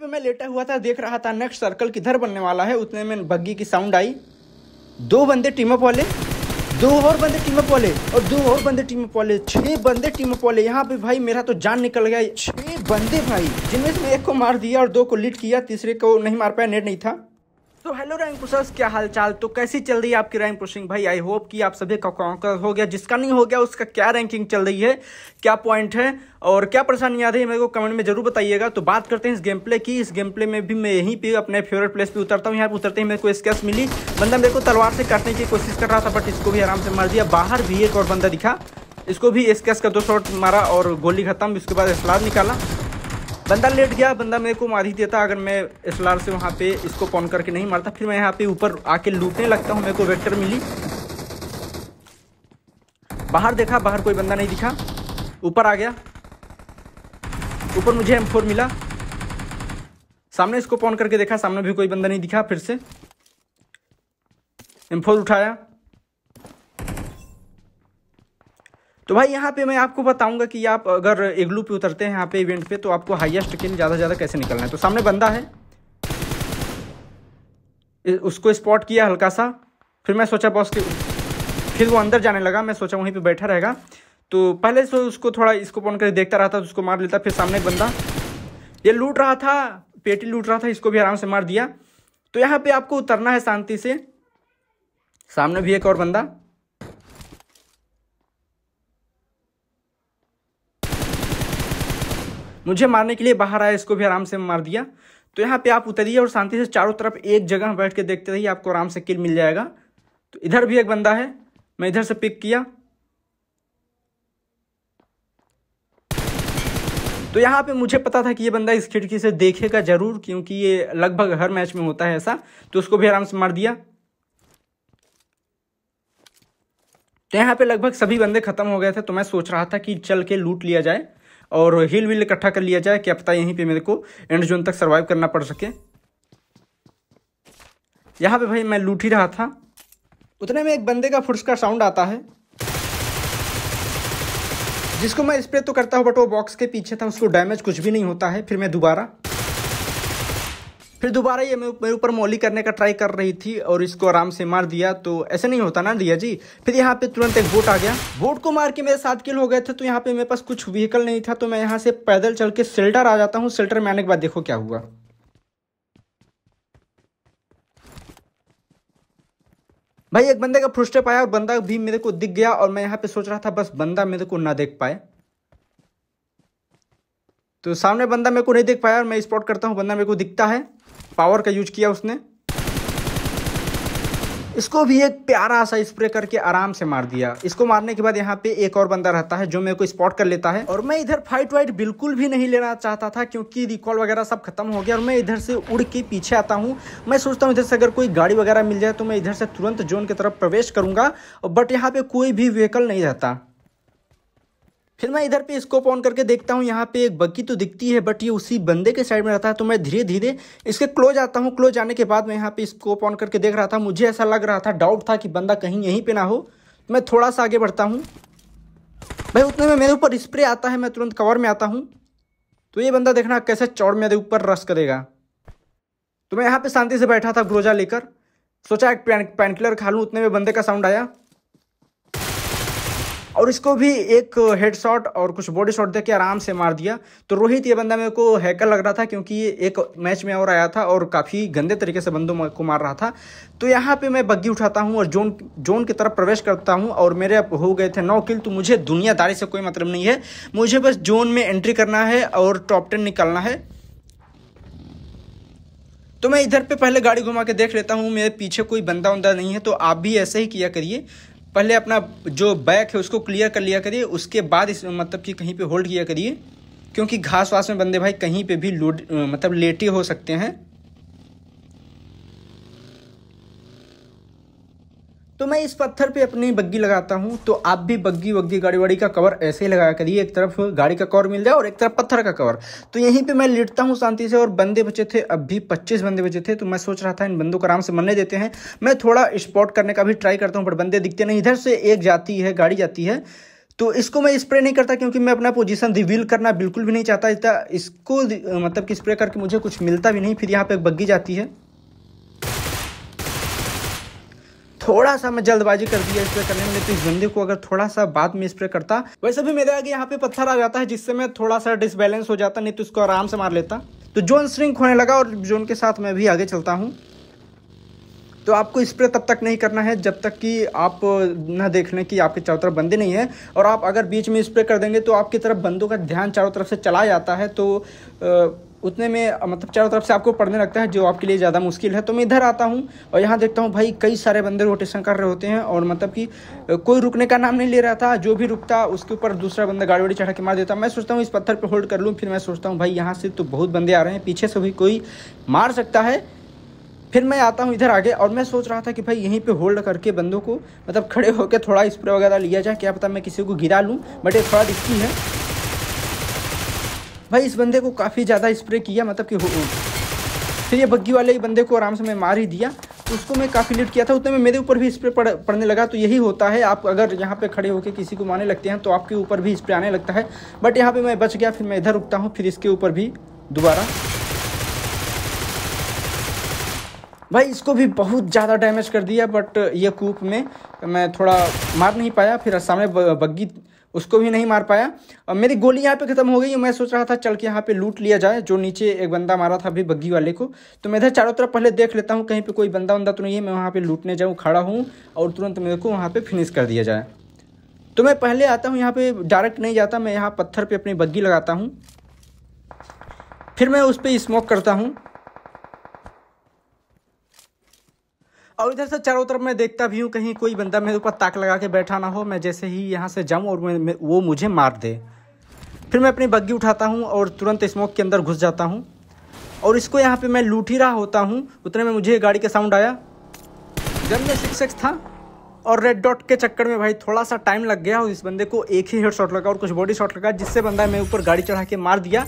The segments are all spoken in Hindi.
पे मैं लेटा हुआ था देख रहा था नेक्स्ट सर्कल किधर बनने वाला है उतने में बग्गी की साउंड आई दो बंदे टीम अप वाले दो और बंदे टीम अप वाले और दो और बंदे टीम अप वाले छह बंदे टीम अप वाले यहाँ पे भाई मेरा तो जान निकल गया छह बंदे भाई जिनमें से एक को मार दिया और दो को लीड किया तीसरे को नहीं मार पाया नेट नहीं था तो हेलो रैंक पुशर्स क्या चाल तो कैसी चल रही है आपकी रैंक पुशिंग भाई आई होप कि आप सभी का कॉन्कर हो गया जिसका नहीं हो गया उसका क्या रैंकिंग चल रही है क्या पॉइंट है और क्या परेशानी आ रही है मेरे को कमेंट में जरूर बताइएगा तो बात करते हैं इस गेम प्ले की इस गेम प्ले में भी मैं यहीं पे अपने फेवरेट प्लेस पर उतरता हूँ यहाँ पे उतरते ही मेरे को स्केच मिली बंदा मेरे को तलवार से काटने की कोशिश कर रहा था बट इसको भी आराम से मार दिया बाहर भी एक और बंदा दिखा इसको भी स्केच का दो शॉट मारा और गोली खत्म उसके बाद इसलाद निकाला बंदा लेट गया बंदा मेरे को मार ही देता अगर मैं एस से वहाँ पे इसको पॉन करके नहीं मारता फिर मैं यहाँ पे ऊपर आके लूटने लगता हूँ मेरे को वेक्टर मिली बाहर देखा बाहर कोई बंदा नहीं दिखा ऊपर आ गया ऊपर मुझे एम मिला सामने इसको पॉन करके देखा सामने भी कोई बंदा नहीं दिखा फिर से एम उठाया तो भाई यहाँ पे मैं आपको बताऊंगा कि आप अगर एग्लू पे उतरते हैं यहाँ पे इवेंट पे तो आपको हाईएस्ट के लिए ज़्यादा से ज़्यादा कैसे निकलना है तो सामने बंदा है उसको स्पॉट किया हल्का सा फिर मैं सोचा बॉस के फिर वो अंदर जाने लगा मैं सोचा वहीं पर बैठा रहेगा तो पहले से उसको थोड़ा इसको ऑन कर देखता रहा था तो उसको मार लेता फिर सामने बंदा ये लूट रहा था पेटी लूट रहा था इसको भी आराम से मार दिया तो यहाँ पे आपको उतरना है शांति से सामने भी एक और बंदा मुझे मारने के लिए बाहर आया इसको भी आराम से मार दिया तो यहाँ पे आप उतरिए और शांति से चारों तरफ एक जगह बैठ के देखते रहिए आपको आराम से किल मिल जाएगा तो इधर भी एक बंदा है मैं इधर से पिक किया तो यहाँ पे मुझे पता था कि ये बंदा इस खिड़की से देखेगा जरूर क्योंकि ये लगभग हर मैच में होता है ऐसा तो उसको भी आराम से मार दिया तो यहाँ पे लगभग सभी बंदे खत्म हो गए थे तो मैं सोच रहा था कि चल के लूट लिया जाए और हिल विल इकट्ठा कर लिया जाए क्या पता यहीं पे मेरे को एंड जोन तक सर्वाइव करना पड़ सके यहाँ पे भाई मैं लूट ही रहा था उतने में एक बंदे का फुर्स का साउंड आता है जिसको मैं स्प्रे तो करता हूँ बट वो बॉक्स के पीछे था उसको डैमेज कुछ भी नहीं होता है फिर मैं दोबारा फिर दोबारा ये मेरे ऊपर मोली करने का ट्राई कर रही थी और इसको आराम से मार दिया तो ऐसे नहीं होता ना दिया जी फिर यहाँ पे तुरंत एक बोट आ गया बोट को मार के मेरे साथ किल हो गए थे तो यहाँ पे मेरे पास कुछ व्हीकल नहीं था तो मैं यहाँ से पैदल चल के शेल्टर आ जाता हूँ सेल्टर में आने के बाद देखो क्या हुआ भाई एक बंदे का फुटस्टेप आया और बंदा भी मेरे को दिख गया और मैं यहाँ पे सोच रहा था बस बंदा मेरे को ना देख पाए तो सामने बंदा मेरे को नहीं देख पाया और मैं स्पॉट करता हूँ बंदा मेरे को दिखता है पावर का यूज किया उसने इसको भी एक प्यारा सा स्प्रे करके आराम से मार दिया इसको मारने के बाद यहाँ पे एक और बंदा रहता है जो मेरे को स्पॉट कर लेता है और मैं इधर फाइट वाइट बिल्कुल भी नहीं लेना चाहता था क्योंकि रिकॉल वगैरह सब खत्म हो गया और मैं इधर से उड़ के पीछे आता हूँ मैं सोचता हूँ इधर से अगर कोई गाड़ी वगैरह मिल जाए तो मैं इधर से तुरंत जोन की तरफ प्रवेश करूंगा बट यहाँ पे कोई भी व्हीकल नहीं रहता फिर मैं इधर पे स्कोप ऑन करके देखता हूँ यहाँ पे एक बग्गी तो दिखती है बट ये उसी बंदे के साइड में रहता है तो मैं धीरे धीरे इसके क्लोज आता हूँ क्लोज आने के बाद मैं यहाँ पे स्कोप ऑन करके देख रहा था मुझे ऐसा लग रहा था डाउट था कि बंदा कहीं यहीं पे ना हो तो मैं थोड़ा सा आगे बढ़ता हूँ भाई उतने में मेरे ऊपर स्प्रे आता है मैं तुरंत कवर में आता हूँ तो ये बंदा देखना कैसे चौड़ मेरे ऊपर रस करेगा तो मैं यहाँ पर शांति से बैठा था ग्रोजा लेकर सोचा एक पैन पैन किलर खा लूँ उतने में बंदे का साउंड आया और इसको भी एक हेड शॉट और कुछ बॉडी शॉट देके के आराम से मार दिया तो रोहित ये बंदा मेरे को हैकर लग रहा था क्योंकि ये एक मैच में और आया था और काफ़ी गंदे तरीके से बंदों को मार रहा था तो यहाँ पे मैं बग्गी उठाता हूँ और जोन जोन की तरफ प्रवेश करता हूँ और मेरे अब हो गए थे नौ किल तो मुझे दुनियादारी से कोई मतलब नहीं है मुझे बस जोन में एंट्री करना है और टॉप टेन निकालना है तो मैं इधर पे पहले गाड़ी घुमा के देख लेता हूँ मेरे पीछे कोई बंदा उंदा नहीं है तो आप भी ऐसे ही किया करिए पहले अपना जो बैक है उसको क्लियर कर लिया करिए उसके बाद इस मतलब कि कहीं पे होल्ड किया करिए क्योंकि घास वास में बंदे भाई कहीं पे भी लोड मतलब लेटे हो सकते हैं तो मैं इस पत्थर पे अपनी बग्गी लगाता हूँ तो आप भी बग्गी वग्गी गाड़ी वाड़ी का कवर ऐसे ही लगाया करिए एक तरफ गाड़ी का कवर मिल जाए और एक तरफ पत्थर का कवर तो यहीं पे मैं लेटता हूँ शांति से और बंदे बचे थे अब भी पच्चीस बंदे बचे थे तो मैं सोच रहा था इन बंदों को आराम से मरने देते हैं मैं थोड़ा स्पॉट करने का भी ट्राई करता हूँ पर बंदे दिखते नहीं इधर से एक जाती है गाड़ी जाती है तो इसको मैं स्प्रे नहीं करता क्योंकि मैं अपना पोजीशन रिवील करना बिल्कुल भी नहीं चाहता इसको मतलब कि स्प्रे करके मुझे कुछ मिलता भी नहीं फिर यहाँ पे एक बग्गी जाती है थोड़ा सा मैं जल्दबाजी कर दिया स्प्रे करने में तो इस बंदे को अगर थोड़ा सा बाद में स्प्रे करता वैसे भी मेरे आगे यहाँ पे पत्थर आ जाता है जिससे मैं थोड़ा सा डिसबैलेंस हो जाता नहीं तो उसको आराम से मार लेता तो जोन स्ट्रिंग होने लगा और जोन के साथ मैं भी आगे चलता हूँ तो आपको स्प्रे तब तक नहीं करना है जब तक कि आप ना देख लें कि आपके चारों तरफ बंदे नहीं है और आप अगर बीच में स्प्रे कर देंगे तो आपकी तरफ बंदों का ध्यान चारों तरफ से चला जाता है तो उतने में मतलब चारों तरफ से आपको पढ़ने लगता है जो आपके लिए ज़्यादा मुश्किल है तो मैं इधर आता हूँ और यहाँ देखता हूँ भाई कई सारे बंदे रोटेशन कर रहे होते हैं और मतलब कि कोई रुकने का नाम नहीं ले रहा था जो भी रुकता उसके ऊपर दूसरा बंदा गाड़ी वाड़ी चढ़ा के मार देता मैं सोचता हूँ इस पत्थर पर होल्ड कर लूँ फिर मैं सोचता हूँ भाई यहाँ से तो बहुत बंदे आ रहे हैं पीछे से भी कोई मार सकता है फिर मैं आता हूँ इधर आगे और मैं सोच रहा था कि भाई यहीं पे होल्ड करके बंदों को मतलब खड़े होकर थोड़ा स्प्रे वगैरह लिया जाए क्या पता मैं किसी को गिरा लूँ बट ये थोड़ा रिस्की है भाई इस बंदे को काफ़ी ज़्यादा स्प्रे किया मतलब कि फिर ये बग्गी वाले ही बंदे को आराम से मैं मार ही दिया उसको मैं काफ़ी लेट किया था उतने में मेरे ऊपर भी स्प्रे पड़ पड़ने लगा तो यही होता है आप अगर यहाँ पे खड़े होकर किसी को मारने लगते हैं तो आपके ऊपर भी स्प्रे आने लगता है बट यहाँ पे मैं बच गया फिर मैं इधर रुकता हूँ फिर इसके ऊपर भी दोबारा भाई इसको भी बहुत ज़्यादा डैमेज कर दिया बट ये कूप में मैं थोड़ा मार नहीं पाया फिर सामने बग्गी उसको भी नहीं मार पाया अब मेरी गोली यहाँ पे ख़त्म हो गई मैं सोच रहा था चल के यहाँ पे लूट लिया जाए जो नीचे एक बंदा मारा था अभी बग्गी वाले को तो मैं इधर चारों तरफ पहले देख लेता हूँ कहीं पर कोई बंदा वंदा तो नहीं है मैं वहाँ पे लूटने जाऊँ खड़ा हूँ और तुरंत मेरे को वहाँ पर फिनिश कर दिया जाए तो मैं पहले आता हूँ यहाँ पर डायरेक्ट नहीं जाता मैं यहाँ पत्थर पर अपनी बग्गी लगाता हूँ फिर मैं उस पर स्मोक करता हूँ और इधर से चारों तरफ मैं देखता भी हूँ कहीं कोई बंदा मेरे ऊपर ताक लगा के बैठा ना हो मैं जैसे ही यहाँ से जाऊँ और वो मुझे मार दे फिर मैं अपनी बग्गी उठाता हूँ और तुरंत स्मोक के अंदर घुस जाता हूँ और इसको यहाँ पे मैं लूट ही रहा होता हूँ उतने में मुझे गाड़ी का साउंड आया जब मैं सिक्स एक्स था और रेड डॉट के चक्कर में भाई थोड़ा सा टाइम लग गया और इस बंदे को एक ही हेड शॉट लगा और कुछ बॉडी शॉट लगा जिससे बंदा मेरे ऊपर गाड़ी चढ़ा के मार दिया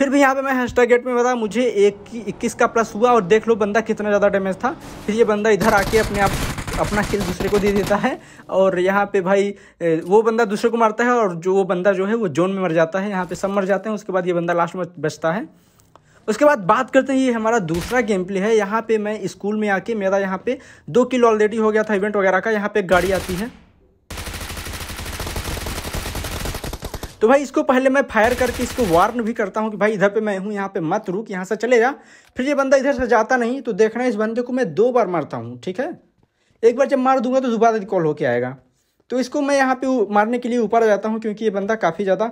फिर भी यहाँ पे मैं हेस्टा गेट में बता मुझे एक की इक्कीस का प्लस हुआ और देख लो बंदा कितना ज़्यादा डैमेज था फिर ये बंदा इधर आके अपने आप अपना किल दूसरे को दे देता है और यहाँ पे भाई वो बंदा दूसरे को मारता है और जो वो बंदा जो है वो जोन में मर जाता है यहाँ पे सब मर जाते हैं उसके बाद ये बंदा लास्ट में बचता है उसके बाद बात करते हैं ये हमारा दूसरा गेम प्ले है यहाँ पे मैं स्कूल में आके मेरा यहाँ पे दो किलो ऑलरेडी हो गया था इवेंट वगैरह का यहाँ पे गाड़ी आती है तो भाई इसको पहले मैं फायर करके इसको वार्न भी करता हूँ कि भाई इधर पे मैं हूँ यहाँ पे मत रुक यहाँ से चले जा फिर ये बंदा इधर से जाता नहीं तो देखना इस बंदे को मैं दो बार मारता हूँ ठीक है एक बार जब मार दूंगा तो दोबारा कॉल होके आएगा तो इसको मैं यहाँ पे मारने के लिए ऊपर जाता हूँ क्योंकि ये बंदा काफ़ी ज़्यादा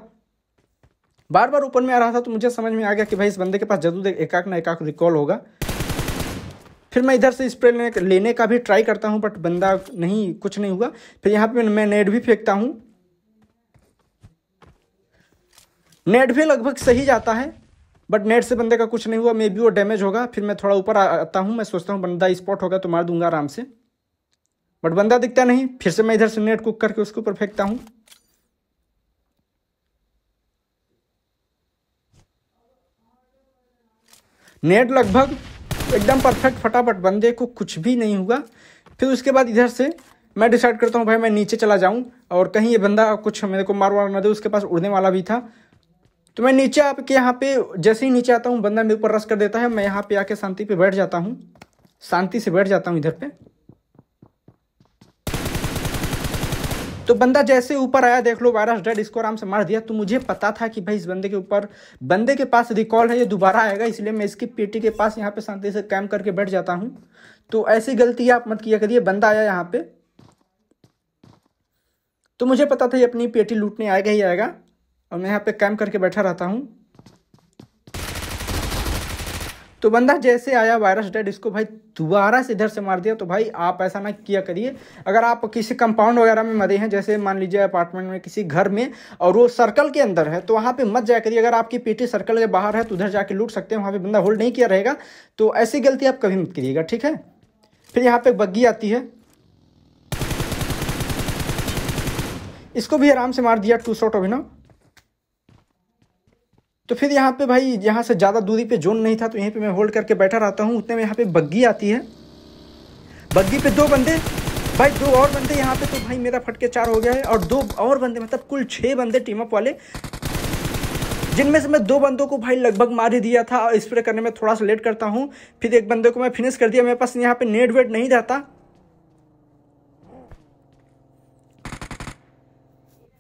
बार बार ऊपर में आ रहा था तो मुझे समझ में आ गया कि भाई इस बंदे के पास जरूर एकाक ना एकाक रिकॉल होगा फिर मैं इधर से स्प्रे लेने, लेने का भी ट्राई करता हूँ बट बंदा नहीं कुछ नहीं हुआ फिर यहाँ पे मैं नेट भी फेंकता हूँ नेट भी लगभग सही जाता है बट नेट से बंदे का कुछ नहीं हुआ मे बी वो डैमेज होगा फिर मैं थोड़ा ऊपर आता हूँ मैं सोचता हूँ बंदा स्पॉट होगा तो मार दूंगा आराम से बट बंदा दिखता नहीं फिर से मैं इधर से नेट कुक करके उसके ऊपर फेंकता हूँ नेट लगभग एकदम परफेक्ट फटाफट बंदे को कुछ भी नहीं हुआ फिर उसके बाद इधर से मैं डिसाइड करता हूँ भाई मैं नीचे चला जाऊँ और कहीं ये बंदा कुछ मेरे को मार वार ना दे उसके पास उड़ने वाला भी था तो मैं नीचे आपके यहाँ पे जैसे ही नीचे आता हूँ बंदा मेरे ऊपर रस कर देता है मैं यहाँ पे आके शांति पे बैठ जाता हूँ शांति से बैठ जाता हूँ इधर पे तो बंदा जैसे ऊपर आया देख लो वायरस डेड इसको आराम से मार दिया तो मुझे पता था कि भाई इस बंदे के ऊपर बंदे के पास रिकॉल है ये दोबारा आएगा इसलिए मैं इसकी पेटी के पास यहाँ पे शांति से कैम करके बैठ जाता हूँ तो ऐसी गलती आप मत किया करिए बंदा आया यहाँ पे तो मुझे पता था ये अपनी पेटी लूटने आएगा ही आएगा और मैं यहाँ पे कैम करके बैठा रहता हूँ तो बंदा जैसे आया वायरस डेड इसको भाई दोबारा से इधर से मार दिया तो भाई आप ऐसा ना किया करिए अगर आप किसी कंपाउंड वगैरह में मरे हैं जैसे मान लीजिए अपार्टमेंट में किसी घर में और वो सर्कल के अंदर है तो वहाँ पे मत जाया करिए अगर आपकी पीटी सर्कल के बाहर है तो उधर जाके लूट सकते हैं वहाँ पर बंदा होल्ड नहीं किया रहेगा तो ऐसी गलती आप कभी मत करिएगा ठीक है फिर यहाँ पर बग्गी आती है इसको भी आराम से मार दिया टू शॉट अभिनव तो फिर यहाँ पे भाई यहाँ से ज़्यादा दूरी पे जोन नहीं था तो यहीं पे मैं होल्ड करके बैठा रहता हूँ उतने में यहाँ पे बग्गी आती है बग्गी पे दो बंदे भाई दो और बंदे यहाँ पे तो भाई मेरा फटके चार हो गया है और दो और बंदे मतलब कुल छः बंदे टीम अप वाले जिनमें से मैं दो बंदों को भाई लगभग मार ही दिया था और स्प्रे करने में थोड़ा सा लेट करता हूँ फिर एक बंदे को मैं फिनिश कर दिया मेरे पास यहाँ पर नेट वेट नहीं रहता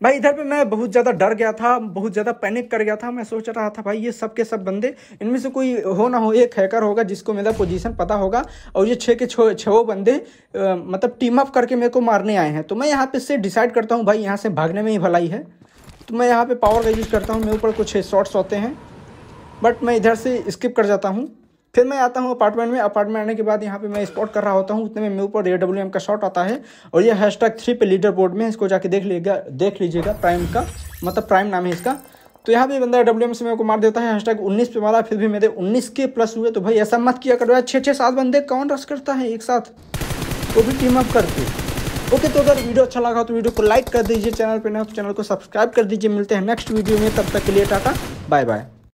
भाई इधर पे मैं बहुत ज़्यादा डर गया था बहुत ज़्यादा पैनिक कर गया था मैं सोच रहा था भाई ये सब के सब बंदे इनमें से कोई हो ना हो एक हैकर होगा जिसको मेरा पोजीशन पता होगा और ये छः के छः छः बंदे आ, मतलब टीम अप करके मेरे को मारने आए हैं तो मैं यहाँ पे से डिसाइड करता हूँ भाई यहाँ से भागने में ही भलाई है तो मैं यहाँ पर पावर का यूज़ करता हूँ मेरे ऊपर कुछ शॉर्ट्स होते हैं बट मैं इधर से स्किप कर जाता हूँ फिर मैं आता हूँ अपार्टमेंट में अपार्टमेंट आने के बाद यहाँ पे मैं स्पॉट कर रहा होता हूँ उतने में मेरे ऊपर ए डब्ल्यू एम का शॉट आता है और ये हैश टैग थ्री पे लीडर बोर्ड में इसको जाके देख लीजिएगा देख लीजिएगा प्राइम का मतलब प्राइम नाम है इसका तो यहाँ भी बंदा डब्ल्यू एम से मेरे को मार देता है हैशटैग उन्नीस पे मारा फिर भी मेरे उन्नीस के प्लस हुए तो भाई ऐसा मत किया करो यार छः छः सात बंदे कौन रस करता है एक साथ वो तो भी टीम अप करके ओके तो अगर वीडियो अच्छा लगा तो वीडियो को लाइक कर दीजिए चैनल पर ना तो चैनल को सब्सक्राइब कर दीजिए मिलते हैं नेक्स्ट वीडियो में तब तक के लिए टाटा बाय बाय